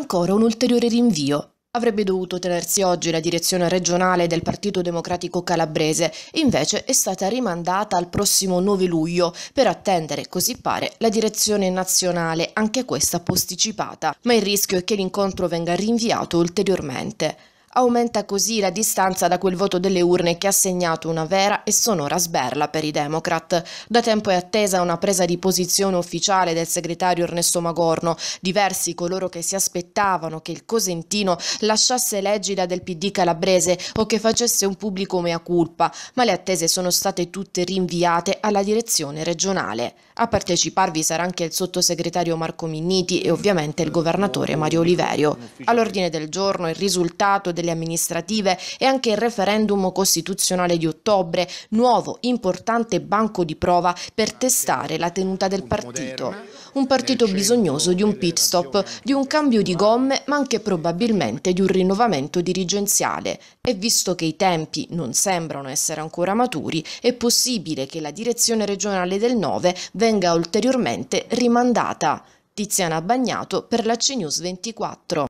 Ancora un ulteriore rinvio. Avrebbe dovuto tenersi oggi la direzione regionale del Partito Democratico Calabrese e invece è stata rimandata al prossimo 9 luglio per attendere, così pare, la direzione nazionale, anche questa posticipata, ma il rischio è che l'incontro venga rinviato ulteriormente. Aumenta così la distanza da quel voto delle urne che ha segnato una vera e sonora sberla per i Democrat. Da tempo è attesa una presa di posizione ufficiale del segretario Ernesto Magorno. Diversi coloro che si aspettavano che il Cosentino lasciasse l'egida del PD calabrese o che facesse un pubblico mea culpa, ma le attese sono state tutte rinviate alla direzione regionale. A parteciparvi sarà anche il sottosegretario Marco Minniti e ovviamente il governatore Mario Oliverio. All'ordine del giorno il risultato del delle amministrative e anche il referendum costituzionale di ottobre, nuovo importante banco di prova per testare la tenuta del partito. Un partito bisognoso di un pit stop, di un cambio di gomme, ma anche probabilmente di un rinnovamento dirigenziale. E visto che i tempi non sembrano essere ancora maturi, è possibile che la direzione regionale del 9 venga ulteriormente rimandata. Tiziana Bagnato per la CNews 24.